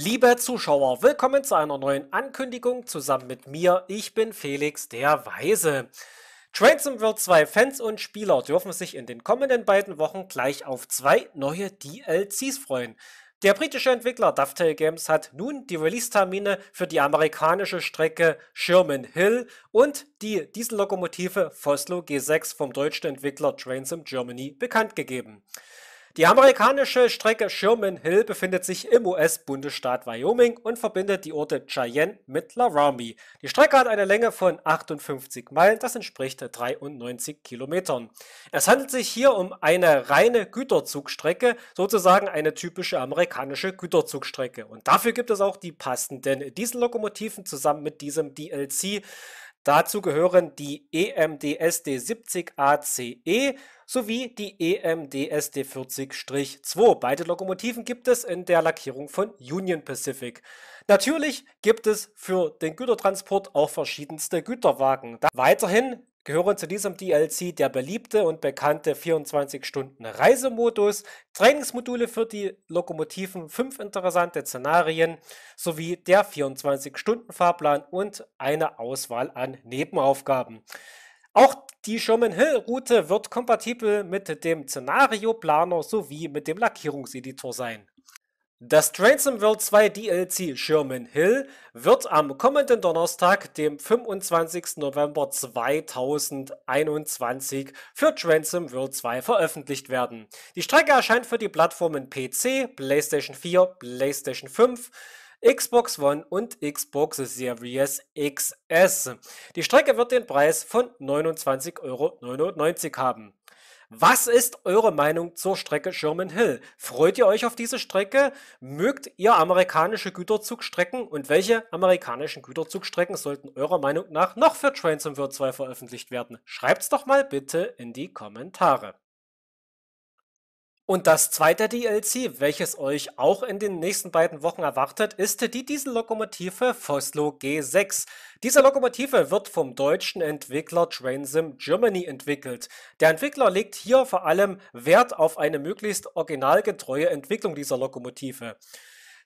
Liebe Zuschauer, willkommen zu einer neuen Ankündigung zusammen mit mir. Ich bin Felix der Weise. Trades World 2 Fans und Spieler dürfen sich in den kommenden beiden Wochen gleich auf zwei neue DLCs freuen. Der britische Entwickler Dovetail Games hat nun die Release-Termine für die amerikanische Strecke Sherman Hill und die Diesellokomotive Foslo G6 vom deutschen Entwickler Trains Germany bekannt gegeben. Die amerikanische Strecke Sherman Hill befindet sich im US-Bundesstaat Wyoming und verbindet die Orte Cheyenne mit Laramie. Die Strecke hat eine Länge von 58 Meilen, das entspricht 93 Kilometern. Es handelt sich hier um eine reine Güterzugstrecke, sozusagen eine typische amerikanische Güterzugstrecke. Und dafür gibt es auch die passenden Diesellokomotiven zusammen mit diesem DLC. Dazu gehören die EMD sd 70 ACE sowie die EMD sd 40-2. Beide Lokomotiven gibt es in der Lackierung von Union Pacific. Natürlich gibt es für den Gütertransport auch verschiedenste Güterwagen. Weiterhin gehören zu diesem DLC der beliebte und bekannte 24-Stunden-Reisemodus, Trainingsmodule für die Lokomotiven, fünf interessante Szenarien sowie der 24-Stunden-Fahrplan und eine Auswahl an Nebenaufgaben. Auch die Sherman Hill Route wird kompatibel mit dem Szenario-Planer sowie mit dem Lackierungseditor sein. Das Transom World 2 DLC Sherman Hill wird am kommenden Donnerstag, dem 25. November 2021, für Transom World 2 veröffentlicht werden. Die Strecke erscheint für die Plattformen PC, PlayStation 4, PlayStation 5, Xbox One und Xbox Series XS. Die Strecke wird den Preis von 29,99 Euro haben. Was ist eure Meinung zur Strecke Sherman Hill? Freut ihr euch auf diese Strecke? Mögt ihr amerikanische Güterzugstrecken? Und welche amerikanischen Güterzugstrecken sollten eurer Meinung nach noch für Trains in World 2 veröffentlicht werden? Schreibt's doch mal bitte in die Kommentare. Und das zweite DLC, welches euch auch in den nächsten beiden Wochen erwartet, ist die Diesellokomotive Foslo G6. Diese Lokomotive wird vom deutschen Entwickler Trainsim Germany entwickelt. Der Entwickler legt hier vor allem Wert auf eine möglichst originalgetreue Entwicklung dieser Lokomotive.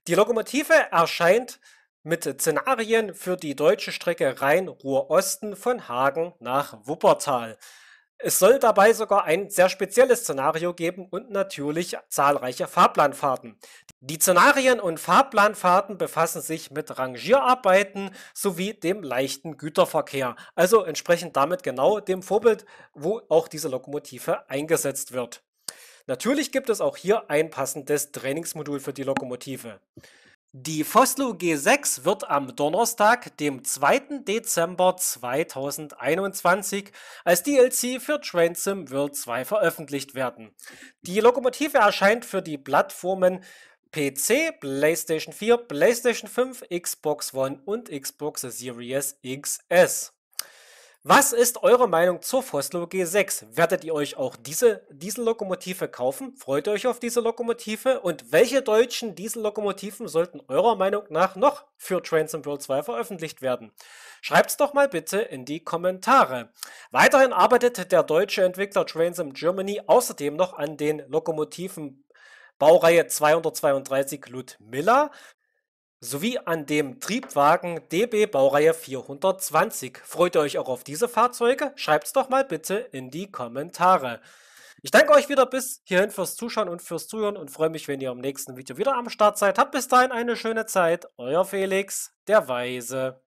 Die Lokomotive erscheint mit Szenarien für die deutsche Strecke Rhein-Ruhr-Osten von Hagen nach Wuppertal. Es soll dabei sogar ein sehr spezielles Szenario geben und natürlich zahlreiche Fahrplanfahrten. Die Szenarien und Fahrplanfahrten befassen sich mit Rangierarbeiten sowie dem leichten Güterverkehr, also entsprechend damit genau dem Vorbild, wo auch diese Lokomotive eingesetzt wird. Natürlich gibt es auch hier ein passendes Trainingsmodul für die Lokomotive. Die Foslo G6 wird am Donnerstag, dem 2. Dezember 2021, als DLC für Trainsim World 2 veröffentlicht werden. Die Lokomotive erscheint für die Plattformen PC, PlayStation 4, PlayStation 5, Xbox One und Xbox Series XS. Was ist eure Meinung zur Foslo G6? Werdet ihr euch auch diese Diesellokomotive kaufen? Freut ihr euch auf diese Lokomotive? Und welche deutschen Diesellokomotiven sollten eurer Meinung nach noch für Trains World 2 veröffentlicht werden? Schreibt es doch mal bitte in die Kommentare. Weiterhin arbeitet der deutsche Entwickler Trains Germany außerdem noch an den Lokomotiven Baureihe 232 Ludmilla sowie an dem Triebwagen DB Baureihe 420. Freut ihr euch auch auf diese Fahrzeuge? Schreibt es doch mal bitte in die Kommentare. Ich danke euch wieder bis hierhin fürs Zuschauen und fürs Zuhören und freue mich, wenn ihr im nächsten Video wieder am Start seid. Habt bis dahin eine schöne Zeit. Euer Felix, der Weise.